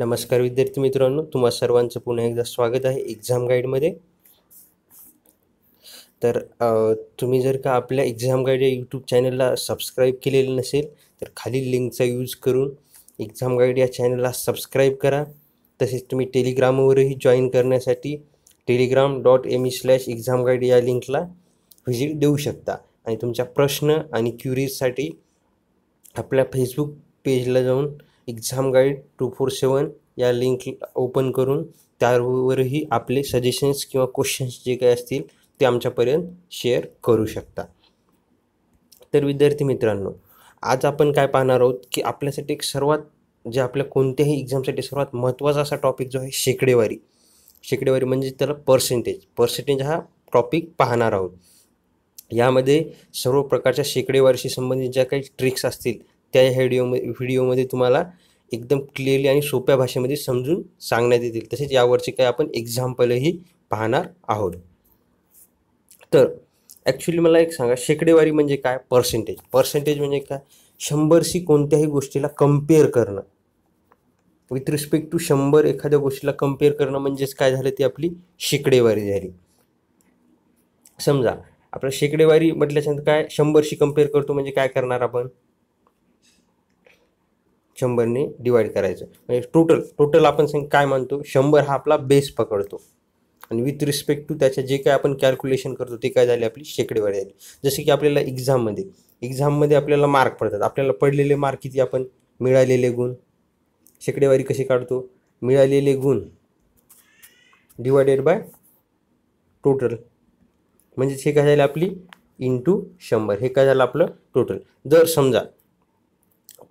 नमस्कार विद्यार्थी मित्रांनो तुम्हा सर्वांचं पुन्हा एकदा स्वागत आहे एक्झाम गाईडमध्ये तर तुम्ही जर का आपल्या एक्झाम गाईड या यूट्यूब चॅनलला सबस्क्राईब केलेलं नसेल तर खालील लिंकचा यूज करून एक्झाम गाईड या चॅनलला सबस्क्राईब करा तसेच तुम्ही टेलिग्रामवरही जॉईन करण्यासाठी telegram dot M E slash exam guide या लिंकला व्हिजिट देऊ शकता आणि तुमच्या प्रश्न आणि क्युरीजसाठी आपल्या फेसबुक पेजला जाऊन exam guide two four seven या लिंक ओपन करून त्यावरही आपले सजेशन्स किंवा क्वेश्चन्स जे काही असतील ते आमच्यापर्यंत शेअर करू शकता तर विद्यार्थी मित्रांनो आज आपण काय पाहणार आहोत की आपल्यासाठी एक सर्वात जे आपल्या कोणत्याही एक्झामसाठी सर्वात महत्त्वाचा असा टॉपिक जो आहे शेकडेवारी शेकडेवारी म्हणजे त्याला पर्सेंटेज पर्सेंटेज हा टॉपिक पाहणार आहोत यामध्ये सर्व प्रकारच्या शेकडेवारीशी संबंधित ज्या काही ट्रिक्स असतील त्या व्हिडिओमध्ये व्हिडिओमध्ये तुम्हाला एकदम क्लिअरली आणि सोप्या भाषेमध्ये समजून सांगण्यात येतील तसेच यावरचे काही आपण एक्झाम्पलही पाहणार आहोत तर ॲक्च्युली मला एक सांगा शेकडेवारी म्हणजे काय पर्सेंटेज पर्सेंटेज म्हणजे काय शंभरशी कोणत्याही गोष्टीला कम्पेअर करणं विथ रिस्पेक्ट टू शंभर एखाद्या गोष्टीला कम्पेअर करणं म्हणजेच काय झालं ती आपली शेकडेवारी झाली समजा आपल्या शेकडेवारी म्हटल्याच्यानंतर काय शंभरशी कम्पेअर करतो म्हणजे काय करणार आपण शंभरने डिवाईड करायचं म्हणजे टोटल टोटल आपण सांग काय मानतो शंभर हा आपला बेस पकडतो आणि विथ रिस्पेक्ट टू त्याच्या जे काय आपण कॅल्क्युलेशन करतो ते काय झाले आपली शेकडेवारी झाली जसे की आपल्याला एक्झाममध्ये एक्झाममध्ये आपल्याला मार्क पडतात आपल्याला पडलेले मार्क किती आपण मिळालेले गुण शेकडेवारी कशी काढतो मिळालेले गुण डिवायडेड बाय टोटल म्हणजेच हे काय झालं आपली इंटू शंभर हे काय झालं आपलं टोटल जर समजा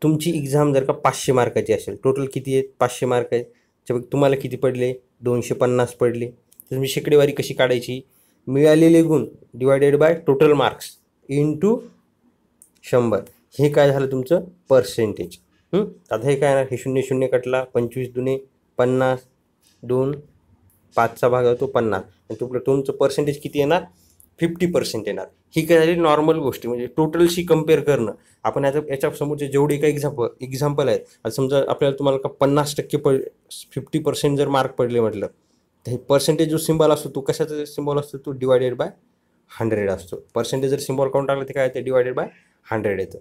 तुमची एक्झाम जर का पाचशे मार्काची असेल टोटल किती आहेत पाचशे मार्क आहेत बघ तुम्हाला किती पडले दोनशे पन्नास पडले तर तुम्ही शेकडेवारी कशी काढायची मिळालेले गुण divided by total marks into शंभर हे काय झालं तुमचं पर्सेंटेज आता हे काय हे शून्य शून्य कटला पंचवीस दुने पन्नास दोन पाचचा भाग तो पन्नास आणि तुमचं तुमचं पर्सेंटेज किती येणार फिफ्टी पर्सेंट येणार ही काय झाली नॉर्मल गोष्टी म्हणजे टोटलशी कम्पेअर करणं आपण याच्या याच्यासमोरचे जेवढे काही एक्झाम्पल एक्झाम्पल आहेत आता समजा आपल्याला तुम्हाला का पन्नास टक्के प फिफ्टी पर्सेंट जर मार्क पडले म्हटलं तर हे पर्सेंटेज जो सिम्बॉल असतो तो कशाचा सिम्बॉल असतो तो डिवायडेड बाय हंड्रेड असतो पर्सेंटेज जर सिम्बॉल काउंट टाकलं ते काय ते डिवायडेड बाय हंड्रेड येतं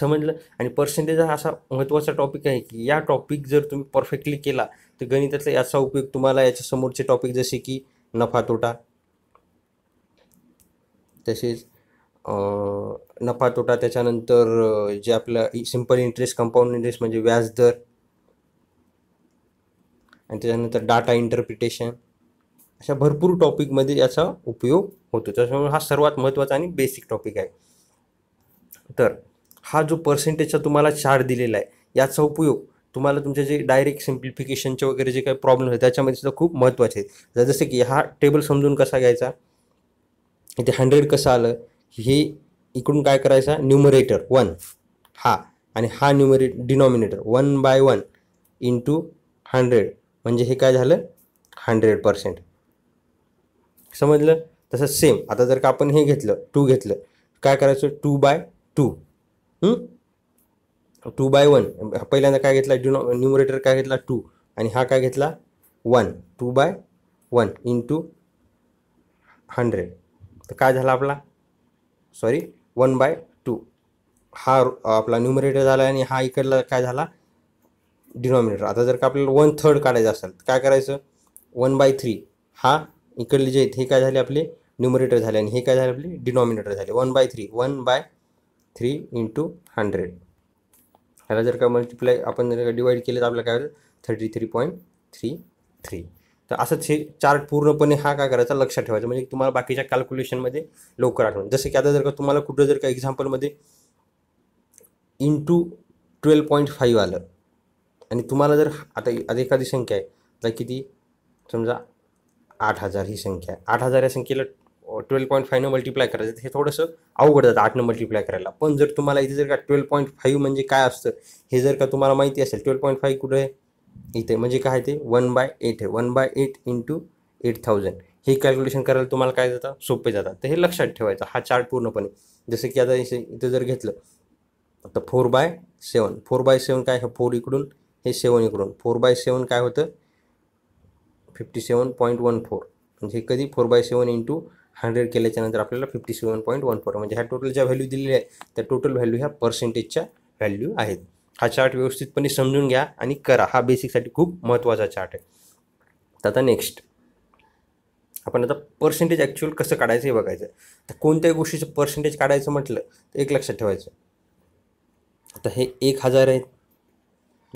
समजलं आणि पर्सेंटेज हा असा महत्त्वाचा टॉपिक आहे की या टॉपिक जर तुम्ही परफेक्टली केला तर गणितातला याचा उपयोग तुम्हाला याच्यासमोरचे टॉपिक जसे की नफा तोटा तसेच नफा तोटा त्याच्यानंतर जे आपला सिंपल इंटरेस्ट कंपाऊंड इंटरेस्ट म्हणजे व्याजदर आणि त्याच्यानंतर डाटा इंटरप्रिटेशन अशा भरपूर टॉपिकमध्ये याचा उपयोग होतो त्याच्यामुळे हा सर्वात महत्त्वाचा आणि बेसिक टॉपिक आहे तर हा जो पर्सेंटेजचा तुम्हाला चार्ट दिलेला आहे याचा उपयोग तुम्हाला तुमचे जे डायरेक्ट सिम्प्लिफिकेशनचे वगैरे जे काही प्रॉब्लेम आहेत त्याच्यामध्ये सुद्धा खूप महत्त्वाचे आहेत जसं की हा टेबल समजून कसा घ्यायचा ते हंड्रेड कसं आलं हे इकडून काय करायचं न्युमरेटर वन हा आणि हा numerator denominator one by one into hundred म्हणजे हे काय झालं हंड्रेड पर्सेंट समजलं तसं सेम आता जर का आपण हे घेतलं टू घेतलं काय करायचं two by two two by one पहिल्यांदा काय घेतला डिनो न्युमरेटर काय घेतला टू आणि हा काय घेतला one two by one into hundred तर काय झाला आपला सॉरी वन बाय टू हा आपला न्युमरेटर झाला आणि हा इकडला काय झाला डिनॉमिनेटर आता जर का आपल्याला वन थर्ड काढायचं असेल तर काय करायचं वन बाय थ्री हा इकडले जे आहेत हे काय झाले आपले न्युमरेटर झाले आणि हे काय झाले आपले डिनॉमिनेटर झाले one by three one by three into hundred ह्याला जर का मल्टिप्लाय आपण जर का डिवाईड केलं तर आपल्याला काय thirty three point three three तर असंच हे चार्ट पूर्णपणे हा काय करायचा लक्षात ठेवायचं म्हणजे तुम्हाला बाकीच्या कॅल्क्युलेशनमध्ये लवकर आठवण जसं की आता जर का तुम्हाला कुठं जर का एक्झाम्पलमध्ये इंटू ट्वेल्व पॉईंट फाईव्ह आलं आणि तुम्हाला जर आता आता एखादी संख्या आहे तर किती समजा आठ हजार ही संख्या आहे आठ हजार या संख्येला ट्वेल्व पॉईंट फाईव्हनं मल्टिप्लाय करायचं हे थोडंसं अवघड जातं आठनं मल्टिप्लाय करायला पण जर तुम्हाला इथे जर का ट्वेल्व पॉईंट फाईव्ह म्हणजे काय असतं हे जर का तुम्हाला माहिती असेल ट्वेल्व पॉईंट फाईव्ह कुठे आहे इथे म्हणजे काय ते वन बाय एट आहे one by eight into eight thousand हे कॅल्क्युलेशन करायला तुम्हाला काय जातं सोपे जातात तर हे लक्षात ठेवायचं हा चार्ट पूर्णपणे जसं की आता इथे जर घेतलं तर four by seven four by seven काय हे फोर इकडून हे सेवन इकडून फोर बाय सेवन काय होतं fifty seven point one four म्हणजे कधी four by seven into hundred केल्याच्यानंतर आपल्याला fifty seven point one four म्हणजे ह्या टोटल ज्या व्हॅल्यू दिलेल्या आहेत त्या टोटल व्हॅल्यू ह्या पर्सेंटेजच्या व्हॅल्यू आहेत हा चार्ट व्यवस्थितपणे समजून घ्या आणि करा हा बेसिकसाठी खूप महत्त्वाचा चार्ट आहे तर आता नेक्स्ट आपण आता पर्सेंटेज ॲक्च्युअल कसं काढायचं हे बघायचं तर कोणत्याही गोष्टीचं पर्सेंटेज काढायचं म्हटलं तर एक लक्षात ठेवायचं आता हे एक हजार आहे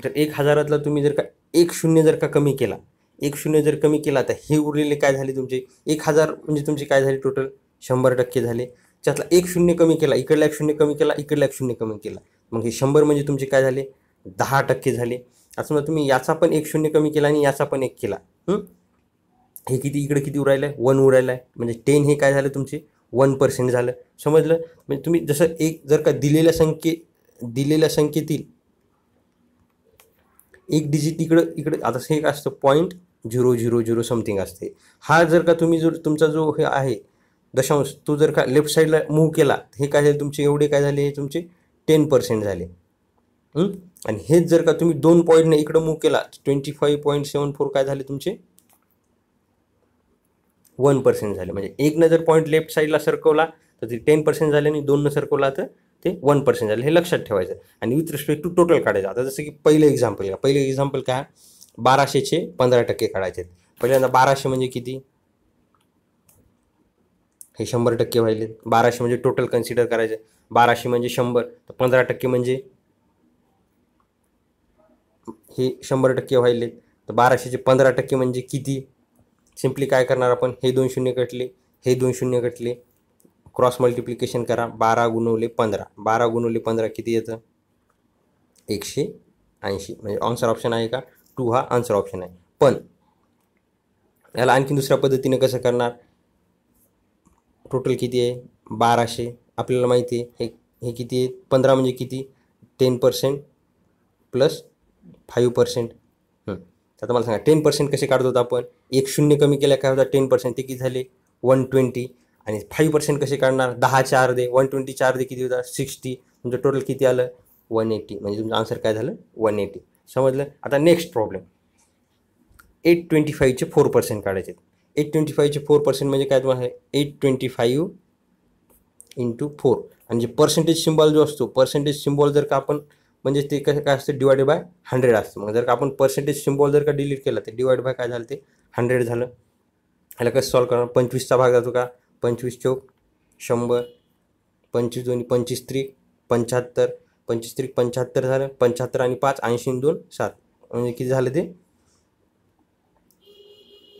तर एक हजारातला तुम्ही जर का एक शून्य जर का कमी केला एक शून्य जर कमी केला तर हे उरलेले काय झाले तुमचे एक हजार म्हणजे तुमचे काय झाले टोटल शंभर टक्के झाले त्यातला एक शून्य कमी केला इकडला एक शून्य कमी केला इकडला एक शून्य कमी केला मग हे शंभर म्हणजे तुमचे काय झाले दहा टक्के झाले असं म्हणजे तुम्ही याचा पण एक शून्य कमी केला आणि याचा पण एक केला हे किती इकडे किती उरायला आहे वन उरायला आहे म्हणजे टेन हे काय झालं तुमचे वन पर्सेंट झालं समजलं म्हणजे तुम्ही जसं एक जर का दिलेल्या संख्ये दिलेल्या संख्येतील एक डिजिट इकडं इकडं आता हे एक असतं point zero zero zero something असते हा जर का तुम्ही जो तुमचा जो हे आहे दशांश तो जर का लेफ्ट साईडला मूव्ह केला हे काय झाले तुमचे एवढे काय झाले हे तुमचे टेन पर्सेंट झाले आणि हेच जर का तुम्ही दोन पॉईंटने इकडं मूव केला twenty five point seven four काय झाले तुमचे वन पर्सेंट झाले म्हणजे एकनं जर पॉईंट लेफ्ट साईडला सरकवला तर ते टेन पर्सेंट झाले आणि दोननं सरकवला तर ते वन पर्सेंट झाले हे लक्षात ठेवायचं आणि विथ रिस्पेक्ट टू टोटल काढायचं आता जसं की पहिलं एक्झाम्पल का पहिलं एक्झाम्पल काय बाराशेचे पंधरा टक्के काढायचे आहेत पहिल्यांदा बाराशे म्हणजे किती हे शंभर टक्के व्हायले बाराशे म्हणजे टोटल कन्सिडर करायचं बाराशे म्हणजे शंभर तर पंधरा टक्के म्हणजे हे शंभर टक्के व्हायले तर बाराशेचे पंधरा टक्के म्हणजे किती सिम्पली काय करणार आपण हे दोन शून्य कटले हे दोन शून्य कटले क्रॉस मल्टिप्लिकेशन करा बारा गुणवले पंधरा बारा गुणवले पंधरा किती येतं एकशे ऐंशी म्हणजे आन्सर ऑप्शन आहे का टू हा आन्सर ऑप्शन आहे पण याला आणखी दुसऱ्या पद्धतीने कसं करणार टोटल किती आहे बाराशे आपल्याला माहिती आहे हे हे किती आहे पंधरा म्हणजे किती ten percent plus five percent आता मला सांगा टेन पर्सेंट कसे काढतो होतो आपण एक शून्य कमी केल्या काय होता टेन पर्सेंट ते किती झाले वन ट्वेंटी आणि फाईव्ह पर्सेंट कसे काढणार दहा चार दे वन ट्वेंटी चार दे किती होता सिक्स्टी तुमचं टोटल किती आलं वन एटी म्हणजे तुमचं आन्सर काय झालं वन एटी समजलं आता नेक्स्ट प्रॉब्लेम एट ट्वेंटी फाईव्हचे फोर पर्सेंट काढायचे एट ट्वेंटी फाईव्हचे फोर पर्सेंट म्हणजे काय तुम्हाला eight twenty five into four आणि जे पर्सेंटेज सिम्बॉल जो असतो पर्सेंटेज सिम्बॉल जर का आपण म्हणजे ते कसं काय असतं डिवायडेड बाय हंड्रेड असतं मग जर का आपण पर्सेंटेज सिम्बॉल जर का डिलीट केला तर डिवाइड बाय काय झालं ते हंड्रेड झालं ह्याला कसं सॉल्व करणार पंचवीसचा भाग जातो का पंचवीस चौक शंभर पंचवीस दोन्ही पंचवीस त्रिक पंच्याहत्तर पंचवीस त्रिक पंच्याहत्तर झालं पंच्याहत्तर आणि पाच ऐंशी दोन सात म्हणजे किती झालं ते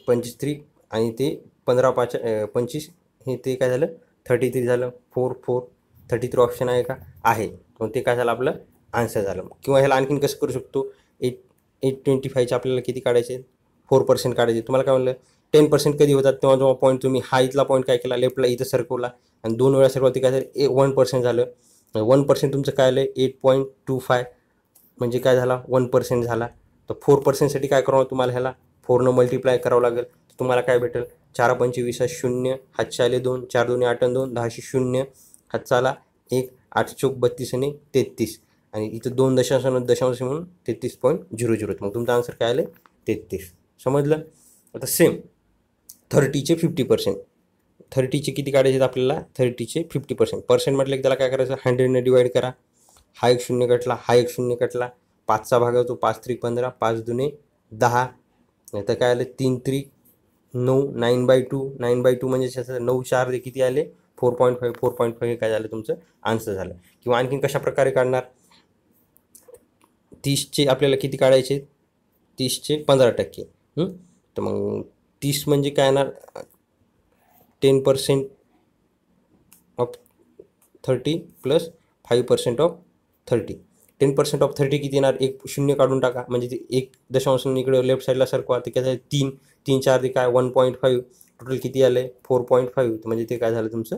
पंचवीस त्रिक आणि ते पंधरा पाच पंचवीस हे ते काय झालं थर्टी थ्री झालं four four thirty three option आहे का आहे मग ते काय झालं आपलं आन्सर झालं किंवा ह्याला आणखीन कसं करू शकतो एट एट ट्वेंटी फायचे आपल्याला किती काढायचे फोर पर्सेंट काढायचे तुम्हाला काय म्हणलं टेन पर्सेंट कधी होतात तेव्हा जेव्हा पॉईंट तुम्ही हा इथला पॉईंट काय केला लेफ्टला इथं सरकवला आणि दोन वेळा सरकवती काय झालं ए वन पर्सेंट झालं वन पर्सेंट तुमचं काय आलं एट पॉईंट टू फाय म्हणजे काय झाला वन पर्सेंट झाला तर फोर पर्सेंटसाठी काय करावं तुम्हाला ह्याला फोरनं मल्टिप्लाय करावं लागेल तुम्हाला काय भेटेल चार पंचवीस शून्य हातशे आले दोन चार दोन्ही आठ दोन दहाशे शून्य चाला एक आठ चौक बत्तीस आणि तेहतीस आणि इथं दोन दशांश दशांश म्हणून तेहतीस पॉईंट झिरो झिरो मग तुमचा आन्सर काय आलं तेहतीस समजलं आता सेम थर्टीचे फिफ्टी पर्सेंट थर्टीचे किती काढायचे आपल्याला थर्टीचे फिफ्टी पर्सेंट पर्सेंट म्हटलं की त्याला काय करायचं हंड्रेडने डिवाईड करा हा एक शून्य कटला हा एक शून्य कटला पाचचा भाग होतो पाच त्रिक पंधरा पाच दुने दहा नाही तर काय आलं तीन त्रिक नऊ nine by two nine by two म्हणजे नऊ चार किती आले four point five four point five काय झालं तुमचं आन्सर झालं किंवा आणखीन कशा प्रकारे काढणार तीसचे आपल्याला किती काढायचे तीसचे पंधरा टक्के तर मग तीस म्हणजे काय येणार ten percent of thirty plus five percent of thirty ten percent of thirty किती येणार एक शून्य काढून टाका म्हणजे ते एक दशांश इकडे लेफ्ट साईडला सरकवा ते काय तीन तीन चार ते काय वन पॉईंट फाईव्ह टोटल किती आले आहे फोर पॉईंट फाईव्ह म्हणजे ते काय झालं तुमचं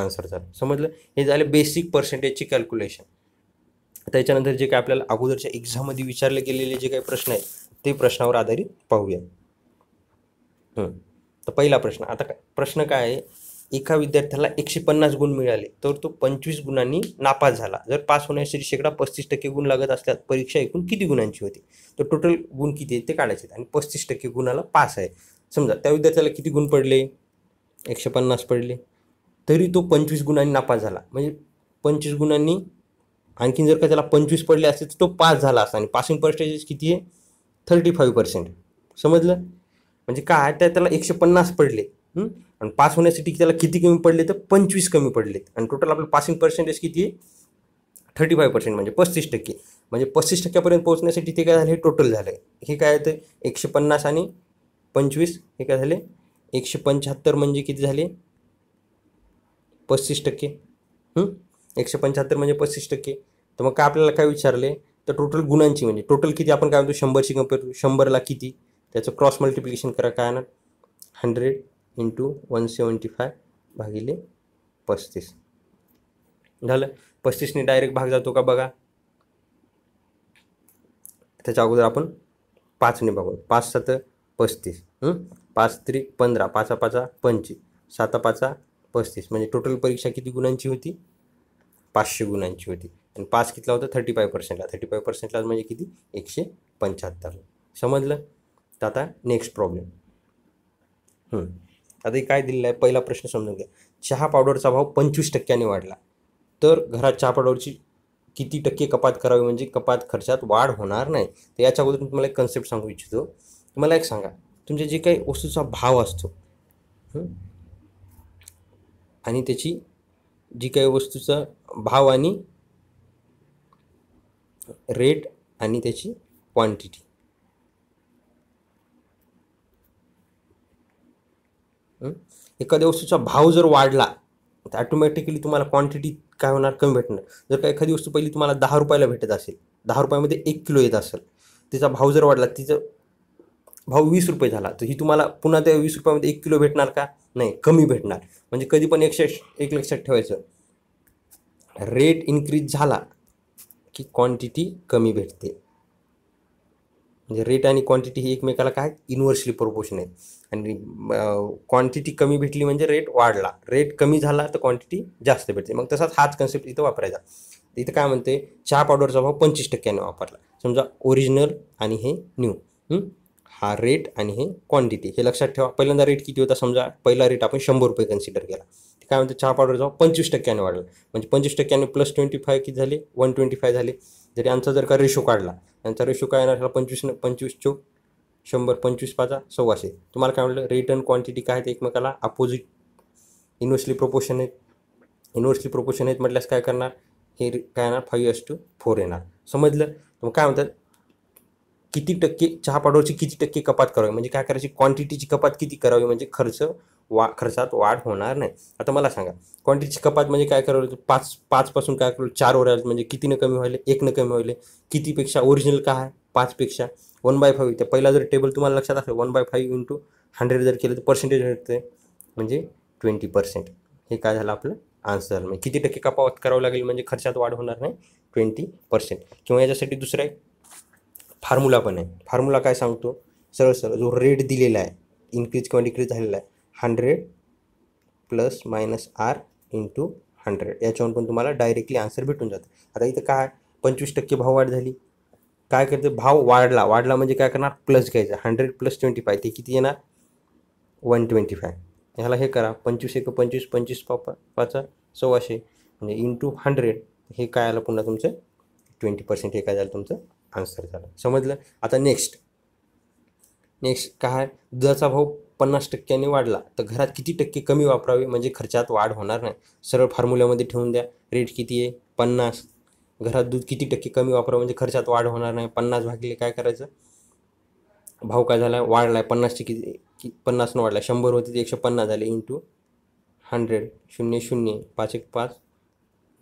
आन्सर झालं समजलं हे झालं बेसिक पर्सेंटेजची कॅल्क्युलेशन त्याच्यानंतर जे काय आपल्याला अगोदरच्या एक्झाममध्ये विचारले गेलेले जे काही प्रश्न आहेत ते प्रश्नावर आधारित पाहूया तर पहिला प्रश्न आता प्रश्न काय आहे एका विद्यार्थ्याला एकशे पन्नास गुण मिळाले तर तो पंचवीस गुणांनी नापास झाला जर पास होण्यासाठी शेकडा पस्तीस टक्के गुण लागत असल्यास परीक्षा एकूण किती गुणांची होती तर टोटल गुण किती आहेत ते काढायचे आहेत आणि पस्तीस टक्के गुणाला पास आहे समजा त्या विद्यार्थ्याला किती गुण पडले एकशे पन्नास पडले तरी तो पंचवीस गुणांनी नापास झाला म्हणजे पंचवीस गुणांनी आणखीन जर का त्याला पंचवीस पडले असते तर तो पास झाला असता आणि पासिंग पर्सेंटेज किती आहे थर्टी फाईव्ह पर्सेंट समजलं म्हणजे काय त्या त्याला एकशे पन्नास पडले आणि पास होण्यासाठी त्याला किती कमी पडले तर पंचवीस कमी पडलेत आणि टोटल आपलं पासिंग पर्सेंटेज किती आहे थर्टी फाय पर्सेंट म्हणजे पस्तीस टक्के म्हणजे पस्तीस टक्क्यापर्यंत पोहोचण्यासाठी ते काय झालं हे टोटल झालं हे काय तर एकशे पन्नास आणि पंचवीस हे काय झाले एकशे पंच्याहत्तर म्हणजे किती झाले पस्तीस टक्के एकशे पंच्याहत्तर म्हणजे पस्तीस टक्के तर मग काय आपल्याला काय विचारले तर टोटल गुणांची म्हणजे टोटल किती आपण काय म्हणतो शंभरची कंपेअर शंभरला किती त्याचं क्रॉस मल्टिप्लिकेशन करा काय ना hundred into one seventy five भागिले पस्तीस झालं पस्तीसने डायरेक्ट भाग जातो का बघा त्याच्या अगोदर आपण पाचने बघू पाच सात पस्तीस पाच त्रिक पंधरा पाचा पाचा पंचवीस सातापाचा पाचा पस्तीस म्हणजे टोटल परीक्षा किती गुणांची होती पाचशे गुणांची होती आणि पाच कितला होता थर्टी फाय पर्सेंटला थर्टी फाय पर्सेंटला म्हणजे किती एकशे पंच्याहत्तरला समजलं तर आता नेक्स्ट प्रॉब्लेम आता काय दिलेलं आहे पहिला प्रश्न समजून घ्या चहा पावडरचा भाव पंचवीस टक्क्यांनी वाढला तर घरात चहा पावडरची किती टक्के कपात करावी म्हणजे कपात खर्चात वाढ होणार नाही तर याच्या अगोदर मी तुम्हाला एक कन्सेप्ट सांगू इच्छितो तुम्हाला एक सांगा तुमचे जे काही वस्तूचा भाव असतो आणि त्याची जी काही वस्तूचा भाव आणि रेट आणि त्याची क्वांटिटी एखाद्या वस्तूचा भाव जर वाढला तर ॲटोमॅटिकली तुम्हाला क्वांटिटी काय होणार कमी भेटणार जर का एखादी वस्तू पहिली तुम्हाला दहा रुपयाला भेटत असेल दहा रुपयामध्ये एक किलो येत असेल तिचा भाव जर वाढला तिचं भाव वीस रुपये झाला तर ही तुम्हाला पुन्हा त्या वीस रुपयामध्ये एक किलो भेटणार का नाही कमी भेटणार म्हणजे कधी पण एकशे एक लक्षात ठेवायचं रेट इन्क्रीज झाला की क्वांटिटी कमी भेटते म्हणजे रेट आणि क्वांटिटी ही एकमेकाला काय इन्व्हर्सली प्रोपोर्शन आहेत आणि क्वांटिटी कमी भेटली म्हणजे रेट वाढला रेट कमी झाला तर क्वांटिटी जास्त भेटते मग तसाच हाच कन्सेप्ट इथं वापरायचा इथं काय म्हणते चहा पावडरचा भाव पंचवीस टक्क्याने वापरला समजा ओरिजिनल आणि हे न्यू हा रेट आणि हे क्वांटिटी हे लक्षात ठेवा पहिल्यांदा रेट किती होता समजा पहिला रेट आपण शंभर रुपये कन्सिडर केला काय म्हणते चहा पावडरचा भाव पंचवीस टक्क्याने वाढला म्हणजे पंचवीस टक्क्याने प्लस ट्वेंटी फाय किती झाले वन ट्वेंटी फाय झाले जरी आमचा जर का रेशो काढला त्यांचा रेशो काय येणार पंचवीस पंचवीस चोक शंभर पंचवीस पाचा सव्वाशे तुम्हाला काय म्हटलं रिटर्न क्वांटिटी काय आहेत एकमेकाला अपोजिट इन्व्हर्सली प्रोपोर्शन आहेत इन्व्हर्सली प्रोपोर्शन आहेत म्हटल्यास काय करणार हे काय येणार फाईव्ह एस टू फोर येणार समजलं मग काय म्हणतात किती टक्के चहा पावडरची किती टक्के कपात करावी म्हणजे काय करायची क्वांटिटीची कपात किती करावी म्हणजे खर्च वा खर्चात वाढ होणार नाही आता मला सांगा क्वांटिटीची कपात म्हणजे काय करावं पाच पाचपासून काय करावं चार आलं म्हणजे कितीनं कमी व्हायले एकनं कमी व्हायले कितीपेक्षा ओरिजिनल काय आहे पाचपेक्षा वन बाय फाईव्ह त्या पहिला जर टेबल तुम्हाला लक्षात असेल one by five into hundred जर केलं तर पर्सेंटेज भेटते म्हणजे ट्वेंटी पर्सेंट हे काय झालं आपलं आन्सर म्हणजे किती टक्के कपावत करावं लागेल म्हणजे खर्चात वाढ होणार नाही ट्वेंटी पर्सेंट किंवा याच्यासाठी दुसरा एक फार्म्युला पण आहे फार्म्युला काय सांगतो सरळ सरळ जो रेट दिलेला आहे इन्क्रीज किंवा डिक्रीज झालेला आहे hundred plus minus R into hundred याच्यावरून पण तुम्हाला डायरेक्टली आन्सर भेटून जातं आता इथं काय पंचवीस टक्के भाव वाढ झाली काय करते भाव वाढला वाढला म्हणजे काय करणार प्लस घ्यायचा हंड्रेड प्लस ट्वेंटी फाय ते किती येणार वन ट्वेंटी फाय ह्याला हे करा पंचवीस एक पंचवीस पंचवीस पापा पाच सव्वाशे म्हणजे इंटू हंड्रेड हे काय आलं पुन्हा तुमचं ट्वेंटी पर्सेंट हे काय झालं तुमचं आन्सर झालं समजलं आता नेक्स्ट नेक्स्ट काय दुधाचा भाव पन्नास टक्क्यांनी वाढला तर घरात किती टक्के कमी वापरावे म्हणजे खर्चात वाढ होणार नाही सरळ फॉर्म्युल्यामध्ये ठेवून द्या रेट किती आहे पन्नास घरात दूध किती टक्के कमी वापरा म्हणजे खर्चात वाढ होणार नाही पन्नास भागिले काय करायचं भाव काय झाला वाढला आहे पन्नास टक्के कि पन्नासनं वाढला शंभर होते ते एकशे पन्नास झाले इंटू हंड्रेड शून्य शून्य पाच एक पाच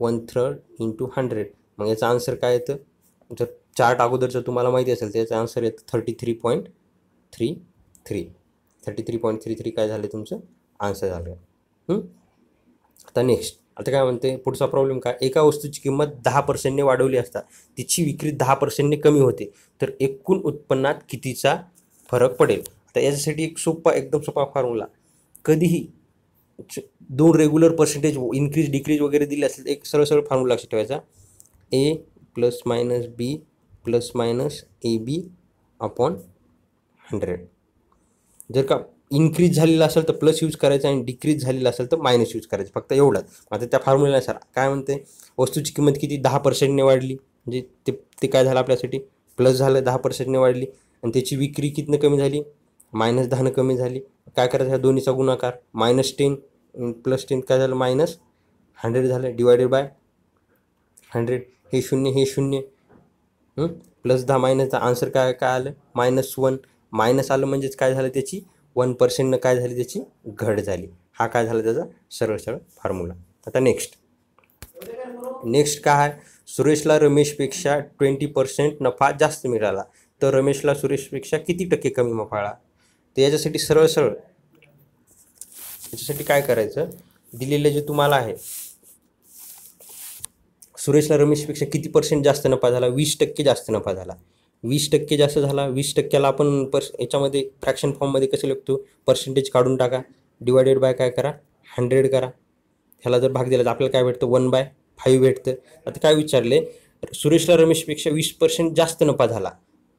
वन थर्ड इंटू हंड्रेड मग याचा आन्सर काय येतं जर चार्ट अगोदरचं तुम्हाला माहिती असेल तर याचा आन्सर येतं thirty three point three three thirty three point three three काय झालं तुमचं आन्सर झालं आता नेक्स्ट आता काय म्हणते पुढचा प्रॉब्लेम काय एका वस्तूची किंमत दहा पर्सेंटने वाढवली असता तिची विक्री दहा पर्सेंटने कमी होते तर एकूण उत्पन्नात कितीचा फरक पडेल आता याच्यासाठी एक सोपा एकदम सोपा फॉर्म्युला कधीही दोन रेग्युलर पर्सेंटेज इन्क्रीज डिक्रीज वगैरे दिले असेल एक सरळ सरळ फॉर्म्युला लक्षात ठेवायचा A plus minus B plus minus A B upon hundred जर का इन्क्रीज झालेला असेल तर प्लस यूज करायचं आणि डिक्रीज झालेला असेल तर मायनस यूज करायचं फक्त एवढंच आता त्या फॉर्म्युल्यानुसार काय म्हणते वस्तूची किंमत किती दहा पर्सेंटने वाढली म्हणजे ते ते काय झालं आपल्यासाठी प्लस झालं दहा पर्सेंटने वाढली आणि त्याची विक्री कितनं कमी झाली मायनस दहानं कमी झाली काय करायचं ह्या दोन्हीचा गुणाकार मायनस टेन प्लस टेन काय झालं मायनस हंड्रेड झालं डिवायडेड बाय हंड्रेड हे शून्य हे शून्य प्लस दहा मायनसचा आन्सर काय काय आलं मायनस वन मायनस आलं म्हणजेच काय झालं त्याची वन पर्सेंटनं काय झाली त्याची घट झाली हा काय झाला त्याचा सरळ सरळ फॉर्म्युला आता नेक्स्ट नेक्स्ट काय आहे सुरेशला रमेशपेक्षा ट्वेंटी पर्सेंट नफा जास्त मिळाला तर रमेशला सुरेशपेक्षा किती टक्के कमी नफाळा तर याच्यासाठी सरळ सरळ याच्यासाठी काय करायचं दिलेलं जे तुम्हाला आहे सुरेशला रमेशपेक्षा किती पर्सेंट जास्त नफा झाला वीस टक्के जास्त नफा झाला वीस टक्के जास्त झाला वीस टक्क्याला आपण पर्स याच्यामध्ये फ्रॅक्शन फॉर्ममध्ये कसे लिखतो पर्सेंटेज काढून टाका डिवायडेड बाय काय करा हंड्रेड करा ह्याला जर भाग दिला तर आपल्याला काय भेटतं वन बाय फाईव्ह भेटतं आता काय विचारले सुरेशला रमेशपेक्षा वीस पर्सेंट जास्त नफा झाला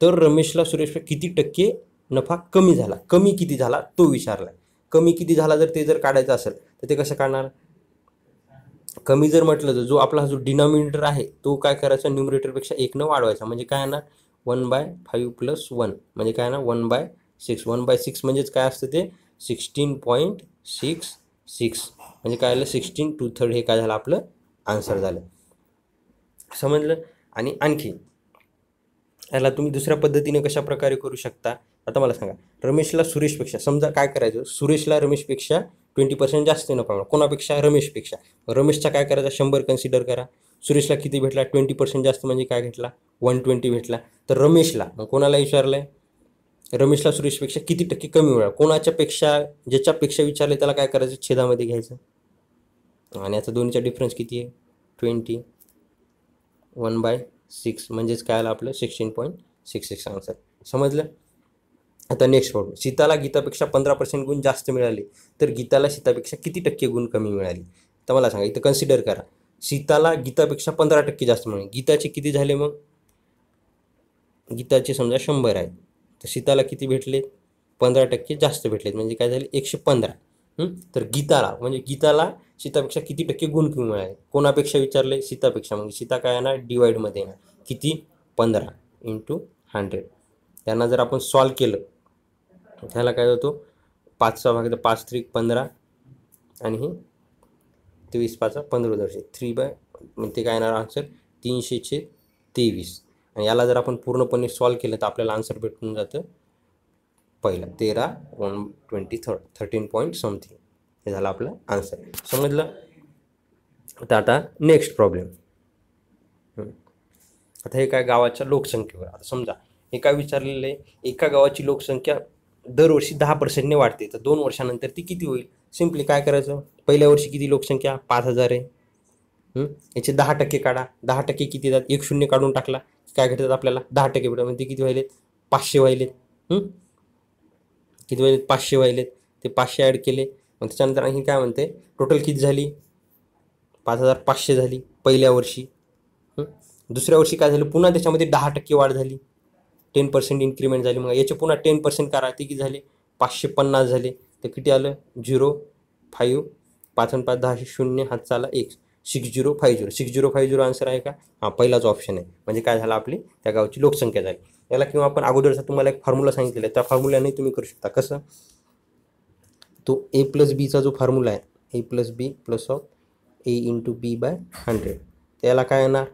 तर रमेशला सुरेशपेक्षा किती टक्के नफा कमी झाला कमी किती झाला तो विचारला कमी किती झाला जर ते जर काढायचं असेल तर ते कसं काढणार कमी जर म्हटलं तर जो आपला जो डिनॉमिनेटर आहे तो काय करायचा न्युमरेटरपेक्षा एकनं वाढवायचा म्हणजे काय येणार one by five plus one म्हणजे काय ना one by six one by six म्हणजेच काय असतं ते सिक्स्टीन पॉईंट सिक्स सिक्स म्हणजे काय आलं सिक्स्टीन टू थर्ड हे काय झालं आपलं आन्सर झालं समजलं आणि आणखी याला तुम्ही दुसऱ्या पद्धतीने कशा प्रकारे करू शकता आता मला सांगा रमेशला सुरेशपेक्षा समजा काय करायचं सुरेशला रमेशपेक्षा ट्वेंटी पर्सेंट जास्त न पाहिजे कोणापेक्षा रमेशपेक्षा रमेशचा काय करायचा शंभर कन्सिडर करा सुरेशला किती भेटला ट्वेंटी पर्सेंट जास्त म्हणजे काय भेटला वन ट्वेंटी भेटला तर रमेशला मग कोणाला विचारलं आहे रमेशला सुरेशपेक्षा किती टक्के कमी मिळाला कोणाच्यापेक्षा ज्याच्यापेक्षा विचारले त्याला काय करायचं छेदामध्ये घ्यायचं आणि आता दोन्हीचा डिफरन्स किती आहे ट्वेंटी वन बाय सिक्स म्हणजेच काय आलं आपलं sixteen point six six answer समजलं आता नेक्स्ट प्रॉब्लेम सीताला गीतापेक्षा पंधरा पर्सेंट गुण जास्त मिळाले तर गीताला सीतापेक्षा किती टक्के गुण कमी मिळाले तर मला सांगा इथं कन्सिडर करा सीताला गीतापेक्षा पंधरा टक्के जास्त मिळाले गीताचे किती झाले मग गीताचे समजा शंभर आहेत तर सीताला किती भेटले पंधरा टक्के जास्त भेटलेत म्हणजे काय झाले एकशे पंधरा तर गीताला म्हणजे गीताला सीतापेक्षा किती टक्के गुण किंवा मिळाले कोणापेक्षा विचारले सीतापेक्षा म्हणजे सीता काय येणार डिवाईडमध्ये येणार किती पंधरा इंटू हंड्रेड त्यांना जर आपण सॉल्व केलं त्याला काय होतो पाचचा भाग पाच त्रिक पंधरा आणि तेवीस पाचा पंधरा दर्शे थ्री बाय ते काय येणार आन्सर तीनशेचे तेवीस आणि याला जर आपण पूर्णपणे सॉल्व केलं तर आपल्याला आन्सर भेटून जातं पहिला तेरा one twenty third thirteen point something हे झालं आपलं आन्सर समजलं तर आता नेक्स्ट प्रॉब्लेम आता हे काय गावाच्या लोकसंख्येवर आता समजा हे काय विचारलेलं आहे एका गावाची लोकसंख्या दरवर्षी दहा पर्सेंटने वाढते तर दोन वर्षानंतर ती किती होईल सिम्पली काय करायचं पहिल्या वर्षी किती लोकसंख्या पाच हजार आहे याचे दहा टक्के काढा दहा टक्के किती जात एक शून्य काढून टाकला काय भेटतात आपल्याला दहा टक्के भेटतात म्हणजे किती व्हायलेत पाचशे व्हायलेत किती व्हायलेत पाचशे व्हायलेत ते पाचशे ॲड केले मग त्याच्यानंतर आणखी काय म्हणते टोटल किती झाली पाच हजार पाचशे झाली पहिल्या वर्षी दुसऱ्या वर्षी काय झालं पुन्हा त्याच्यामध्ये दहा टक्के वाढ झाली टेन पर्सेंट इन्क्रीमेंट झाली मग याचे पुन्हा टेन पर्सेंट करा ते किती झाले पाचशे पन्नास झाले तर किती आलं झिरो फाईव्ह पाच आणि पाच दहाशे शून्य हात चाला एक six zero five zero six zero five zero answer आहे का हां पहिलाच ऑप्शन आहे म्हणजे काय झालं आपली त्या गावची लोकसंख्या झाली याला किंवा आपण अगोदरचा तुम्हाला एक फॉर्म्युला सांगितलेला आहे त्या फॉर्म्युलाने तुम्ही करू शकता कसं तो ए प्लस बीचा जो फॉर्म्युला आहे A plus B plus of A into B by hundred त्याला काय येणार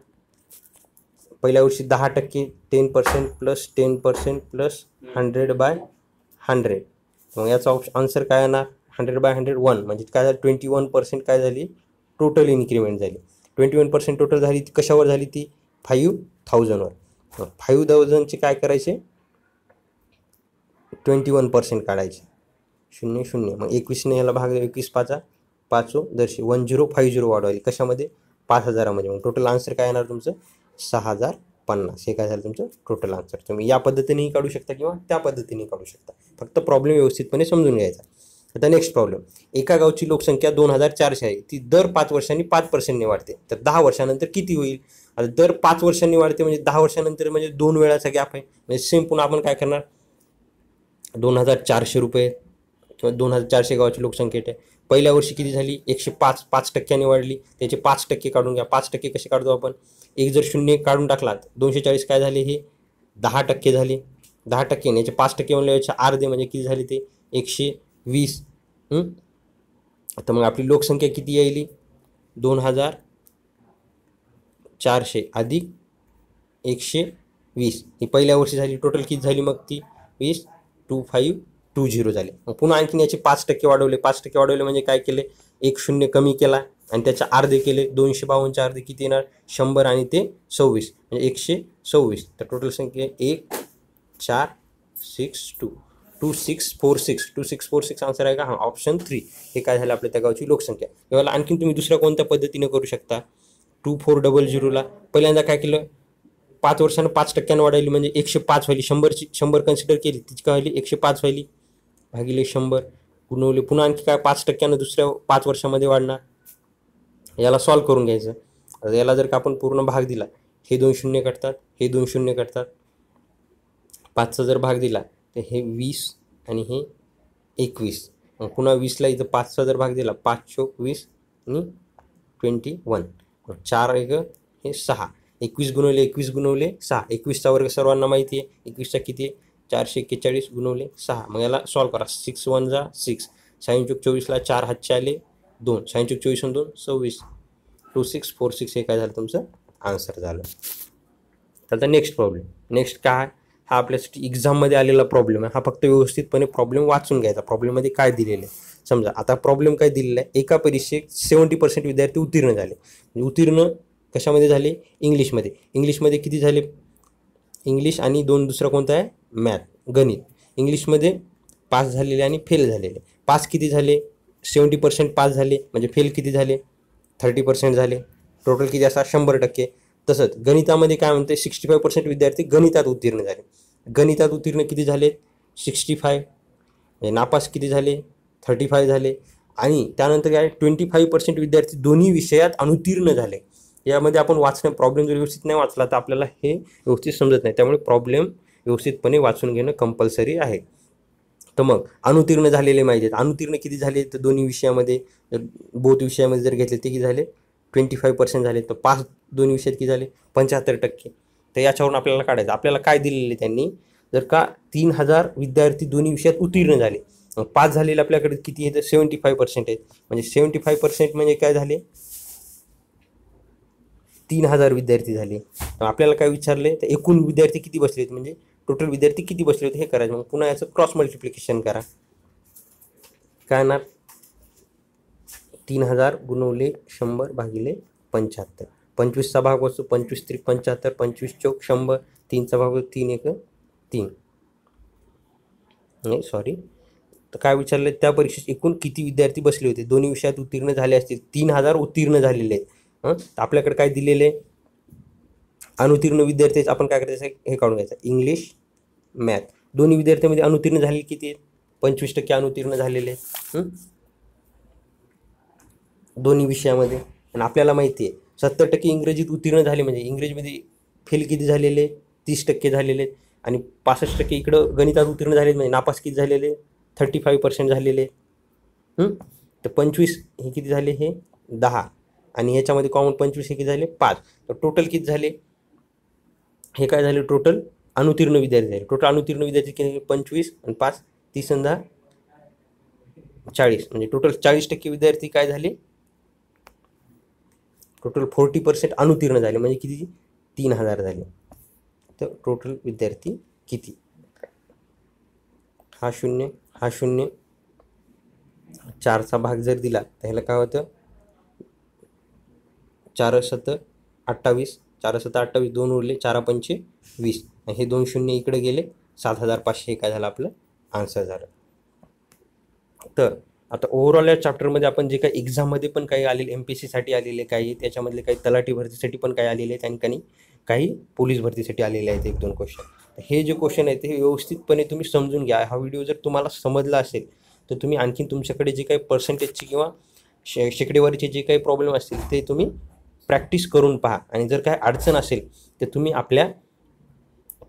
पहिल्या वर्षी दहा टक्के ten percent plus ten percent plus hundred by hundred मग याचा ऑप्शन आन्सर काय येणार हंड्रेड बाय हंड्रेड वन म्हणजे काय झालं ट्वेंटी वन पर्सेंट काय झाली टोटल इन्क्रीमेंट झाली ट्वेंटी वन पर्सेंट टोटल झाली ती कशावर झाली ती फाईव्ह थाउजंडवर फाईव्ह थाउजंडचे काय करायचे ट्वेंटी वन पर्सेंट काढायचे शून्य शून्य मग एकवीसने याला भाग एकवीस पाचा पाचो दर्शी वन झिरो फाईव्ह झिरो वाढवायची कशामध्ये पाच हजारामध्ये मग टोटल आन्सर काय येणार तुमचं सहा हजार पन्नास हे काय झालं तुमचं टोटल आन्सर तुम्ही या पद्धतीनेही काढू शकता किंवा त्या पद्धतीने काढू शकता फक्त प्रॉब्लेम व्यवस्थितपणे समजून घ्यायचा आता नेक्स्ट प्रॉब्लेम एका गावची लोकसंख्या दोन हजार चारशे आहे ती दर पाच वर्षांनी पाच पर्सेंटने वाढते तर दहा वर्षानंतर किती होईल आता दर पाच वर्षांनी वाढते म्हणजे दहा वर्षानंतर म्हणजे दोन वेळाचा गॅप आहे म्हणजे सेम पुन्हा आपण काय करणार दोन हजार चारशे रुपये किंवा दोन हजार चारशे गावाची लोकसंख्या आहे पहिल्या वर्षी किती झाली एकशे पाच पाच टक्क्याने वाढली त्याचे पाच टक्के काढून घ्या पाच टक्के कसे काढतो आपण एक जर शून्य काढून टाकलात दोनशे चाळीस काय झाले हे दहा टक्के झाले दहा टक्के याचे पाच टक्के म्हणले याच्या अर्धे म्हणजे किती झाले ते एकशे वीस तर मग आपली लोकसंख्या किती यायली दोन हजार चारशे अधिक एकशे वीस ही पहिल्या वर्षी झाली टोटल किती झाली मग ती वीस टू फाईव्ह टू झिरो झाले मग पुन्हा आणखीन याचे पाच टक्के वाढवले पाच टक्के वाढवले म्हणजे काय केले एक शून्य कमी केला आणि त्याच्या अर्धे केले दोनशे बावन्नच्या अर्धे किती येणार शंभर आणि ते सव्वीस म्हणजे एकशे सव्वीस तर टोटल संख्या एक चार six two two six four six two six four six answer आहे का हां ऑप्शन थ्री हे काय झालं आपल्या त्या गावची लोकसंख्या तेव्हा आणखीन तुम्ही दुसऱ्या कोणत्या पद्धतीने करू शकता टू फोर डबल झिरोला पहिल्यांदा काय केलं पाच वर्षानं पाच टक्क्यानं वाढवली म्हणजे एकशे पाच व्हायली शंभरची शंभर कन्सिडर केली तिची काय व्हायली एकशे पाच व्हायली भागिले शंभर गुणवले पुन्हा आणखी काय पाच टक्क्यानं दुसऱ्या पाच वर्षामध्ये वाढणार याला सॉल्व्ह करून घ्यायचं याला जर का आपण पूर्ण भाग दिला हे दोन शून्य कटतात हे दोन शून्य कटतात पाचचा जर भाग दिला तर हे वीस आणि हे एकवीस मग पुन्हा वीसला इथं पाचचा जर भाग दिला पाच चोक वीस आणि ट्वेंटी वन चार एक हे सहा एकवीस गुणवले एकवीस गुणवले सहा एकवीसचा वर्ग सर्वांना माहिती आहे एकवीसचा किती आहे चारशे एक्केचाळीस गुणवले सहा मग याला सॉल्व करा सिक्स वन जा सिक्स साईन चूक चोवीसला चार हातचे आले दोन साईन चूक चोवीस दोन सव्वीस टू सिक्स फोर सिक्स हे काय झालं तुमचं आन्सर झालं त्याचा नेक्स्ट प्रॉब्लेम नेक्स्ट काय हा आपल्यासाठी एक्झाममध्ये आलेला प्रॉब्लेम आहे हा फक्त व्यवस्थितपणे प्रॉब्लेम वाचून घ्यायचा प्रॉब्लेममध्ये काय दिलेलं आहे समजा आता प्रॉब्लेम काय दिलेला आहे एका परीक्षेत सेवन्टी पर्सेंट विद्यार्थी उत्तीर्ण झाले उत्तीर्ण कशामध्ये झाले इंग्लिशमध्ये इंग्लिशमध्ये किती झाले इंग्लिश आणि दोन दुसरा कोणता आहे मॅथ गणित इंग्लिशमध्ये पास झालेले आणि फेल झालेले पास किती झाले सेवंटी पर्सेंट पास झाले म्हणजे फेल किती झाले थर्टी पर्सेंट झाले टोटल किती असा शंभर टक्के तसंच गणितामध्ये काय म्हणते सिक्स्टी फाय पर्सेंट विद्यार्थी गणितात उत्तीर्ण झाले गणितात उत्तीर्ण किती झाले सिक्स्टी म्हणजे फाय नापास किती झाले थर्टी फाय झाले आणि त्यानंतर काय ट्वेंटी फाईव्ह पर्सेंट विद्यार्थी दोन्ही विषयात अनुत्तीर्ण झाले यामध्ये आपण वाचणं प्रॉब्लेम जर व्यवस्थित नाही वाचला तर आपल्याला हे व्यवस्थित समजत नाही त्यामुळे प्रॉब्लेम व्यवस्थितपणे वाचून घेणं कंपल्सरी आहे तर मग अनुतीर्ण झालेले माहिती आहेत अनुतीर्ण किती झाले तर दोन्ही विषयामध्ये जर बोध विषयामध्ये जर घेतले ते किती झाले ट्वेंटी फाईव्ह पर्सेंट झाले तर पाच दोन्ही विषयात किती झाले पंच्याहत्तर टक्के तर याच्यावरून आपल्याला काढायचं आपल्याला काय दिलेले त्यांनी जर का तीन हजार विद्यार्थी दोन्ही विषयात उत्तीर्ण झाले पाच झालेले आपल्याकडे किती आहे तर सेवन्टी फाईव्ह पर्सेंट आहेत म्हणजे सेवन्टी फाईव्ह पर्सेंट म्हणजे काय झाले तीन हजार विद्यार्थी झाले आपल्याला काय विचारले तर एकूण विद्यार्थी किती आहेत म्हणजे टोटल विद्यार्थी किती बसले होते हे करायचं मग पुन्हा याचं क्रॉस मल्टिप्लिकेशन करा काय येणार तीन हजार गुणवले शंभर भागिले पंच्याहत्तर पंचवीसचा भाग असतो पंचवीस त्रिक पंच्याहत्तर पंचवीस चौक शंभर तीनचा भाग तीन एक तीन नाही सॉरी तर काय विचारलं त्या परीक्षेत एकूण किती विद्यार्थी बसले होते दोन्ही विषयात उत्तीर्ण झाले असतील तीन हजार उत्तीर्ण झालेले आहेत हां आपल्याकडे काय दिलेले आहे अनुतीर्ण विद्यार्थी आपण काय करायचं हे काढून घ्यायचं इंग्लिश मॅथ दोन्ही विद्यार्थ्यांमध्ये अनुतीर्ण झालेले किती आहेत पंचवीस टक्के अनुतीर्ण झालेले दोन्ही विषयामध्ये आणि आपल्याला माहिती आहे सत्तर टक्के इंग्रजीत उत्तीर्ण झाले म्हणजे इंग्रजीमध्ये फेल किती झालेले तीस टक्के झालेले आणि पासष्ट टक्के इकडं गणितात उत्तीर्ण झाले म्हणजे नापास किती झालेले थर्टी फाईव्ह पर्सेंट झालेले तर पंचवीस हे किती झाले हे दहा आणि याच्यामध्ये कॉमन पंचवीस हे किती झाले पाच तर टोटल किती झाले हे काय झाले टोटल अनुतीर्ण विद्यार्थी झाले टोटल अनुतीर्ण विद्यार्थी किती पंचवीस आणि पाच तीस आणि दहा चाळीस म्हणजे टोटल चाळीस टक्के विद्यार्थी काय झाले टोटल फोर्टी पर्सेंट अनुतीर्ण झाले म्हणजे किती तीन हजार झाले तर टोटल विद्यार्थी किती हा शून्य हा शून्य चारचा भाग जर दिला तर ह्याला काय होतं चार सत अठ्ठावीस चार सत्ता अठ्ठावीस दोन उरले चार पंचे वीस हे दोन शून्य इकडे गेले सात हजार पाचशे काय झालं आपलं आन्सर झालं तर आता ओव्हरऑल या चॅप्टरमध्ये आपण जे काही एक्झाममध्ये पण काही आलेले एम पी सीसाठी आलेले काही त्याच्यामधले काही तलाठी भरतीसाठी पण काही आलेले आहेत काही काही पोलीस भरतीसाठी आलेले आहेत एक दोन क्वेश्चन तर हे जे क्वेश्चन आहेत ते व्यवस्थितपणे तुम्ही समजून घ्या हा व्हिडिओ जर तुम्हाला समजला असेल तर तुम्ही आणखीन तुमच्याकडे जे काही पर्सेंटेजची किंवा शे शेकडेवारीचे जे काही प्रॉब्लेम असतील ते तुम्ही प्रॅक्टिस करून पहा आणि जर काय अडचण असेल तर तुम्ही आपल्या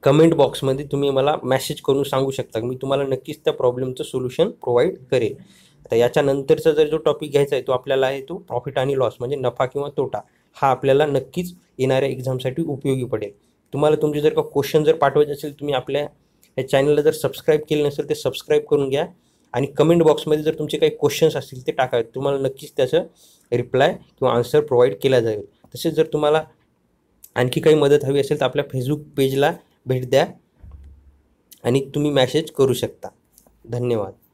कमेंट बॉक्समध्ये तुम्ही मला मेसेज करून सांगू शकता मी तुम्हाला नक्कीच त्या प्रॉब्लेमचं सोल्युशन प्रोव्हाइड करेल आता याच्यानंतरचा जर जो टॉपिक घ्यायचा आहे तो आपल्याला आहे तो प्रॉफिट आणि लॉस म्हणजे नफा किंवा तोटा हा आपल्याला नक्कीच येणाऱ्या एक्झामसाठी उपयोगी पडेल तुम्हाला तुमचे जर का क्वेश्चन जर पाठवायचे असेल तुम्ही आपल्या या चॅनलला जर सबस्क्राईब केले नसेल ते सबस्क्राईब करून घ्या आणि कमेंट बॉक्समध्ये जर तुमचे काही क्वेश्चन्स असतील ते टाका तुम्हाला नक्कीच त्याचं रिप्लाय किंवा आन्सर प्रोव्हाइड केला जाईल तसे जर तुम्हाला आणखी काही मदत हवी असेल तर आपल्या फेसबुक पेजला भेट द्या आणि तुम्ही मॅसेज करू शकता धन्यवाद